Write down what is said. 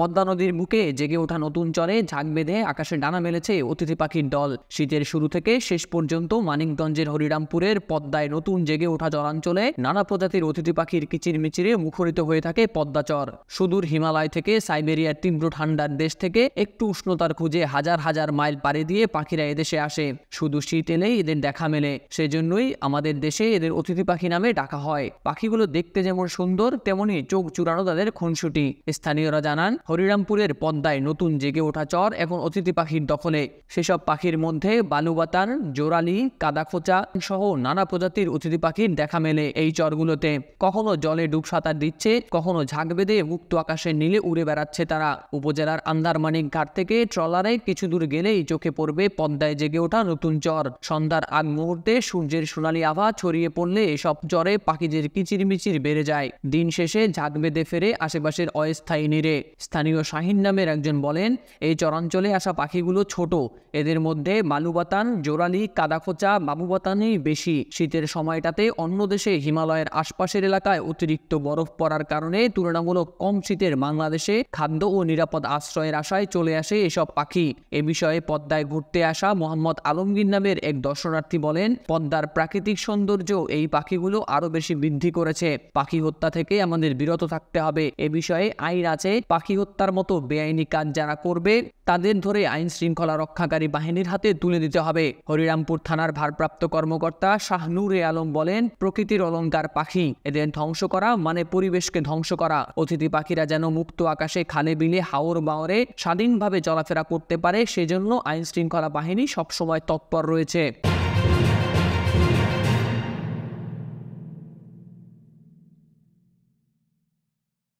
পদ্মা নদীর মুখে জেগে ওঠা নতুন চরে ঝাঁক বেঁধে আকাশে ডানা মেলেছে অতিথি পাখির দল শীতের শুরু থেকে শেষ পর্যন্ত মানিকগঞ্জের হরিরামপুরের পদ্মায় নতুন জেগে ওঠা জলাঞ্চলে নানা প্রজাতির অতিথি পাখির কিচিরমিচিরে মুখরিত হয়ে থাকে পদ্মাচর সুদূর হিমালয় থেকে সাইবেরিয়ার তীব্র ঠান্ডার দেশ থেকে একটু উষ্ণতার খুঁজে হাজার হাজার মাইল পাড়ি দিয়ে পাখিরা এদেশে আসে শুধু শীত এলেই এদের দেখা মেলে সেজন্যই আমাদের দেশে এদের অতিথি পাখি নামে ডাকা হয় পাখিগুলো দেখতে যেমন সুন্দর তেমনই চোখ চূড়ানো তাদের খুনসুটি স্থানীয়রা জানান হরিরামপুরের পদ্মায় নতুন জেগে ওঠা চর এখন অতিথি পাখির দখলে সেসব পাখির মধ্যে বালুবাতার জোরালি কাদাখোচা সহ নানা প্রজাতির অতিথি পাখির দেখা মেলে এই চরগুলোতে কখনো জলে ডুব সাঁতার দিচ্ছে কখনো ঝাঁক বেঁধে মুক্ত আকাশে নীলে উড়ে বেড়াচ্ছে তারা উপজেলার আন্দারমানিক ঘাট থেকে ট্রলারে কিছু দূর গেলেই চোখে পড়বে পদ্মায় জেগে ওঠা নতুন চর সন্ধ্যার আগ মুহূর্তে সূর্যের সোনালি আভা ছড়িয়ে পড়লে এসব চরে পাখিদের কিচিরমিচির বেড়ে যায় দিন শেষে ঝাঁক বেঁধে ফেরে আশেপাশের অস্থায়ী নীরে স্থানীয় শাহিন নামের একজন বলেন এই চরাঞ্চলে আসা পাখিগুলো ছোট এদের মধ্যে মালুবাতান জোরালি কাদাখোচা বাবুবাতানই বেশি শীতের সময়টাতে অন্য দেশে হিমালয়ের আশপাশের এলাকায় অতিরিক্ত বরফ পড়ার কারণে তুলনামূলক কম শীতের বাংলাদেশে খাদ্য ও নিরাপদ আশ্রয়ের আশায় চলে আসে এসব পাখি এ বিষয়ে পদ্মায় ঘুরতে আসা মোহাম্মদ আলমগীর নামের এক দর্শনার্থী বলেন পদ্মার প্রাকৃতিক সৌন্দর্য এই পাখিগুলো আরও বেশি বৃদ্ধি করেছে পাখি হত্যা থেকে আমাদের বিরত থাকতে হবে এ বিষয়ে আইন আছে পাখি হত্যার মতো বেআইনি কাজ যারা করবে তাদের ধরে আইন শৃঙ্খলা রক্ষাকারী বাহিনীর হাতে তুলে দিতে হবে হরিরামপুর থানার ভারপ্রাপ্ত কর্মকর্তা শাহনুর আলম বলেন প্রকৃতির অলঙ্কার পাখি এদের ধ্বংস করা মানে পরিবেশকে ধ্বংস করা অতিথি পাখিরা যেন মুক্ত আকাশে খালে বিলে হাওর বাওরে স্বাধীনভাবে চলাফেরা করতে পারে সেজন্য আইন শৃঙ্খলা বাহিনী সবসময় তৎপর রয়েছে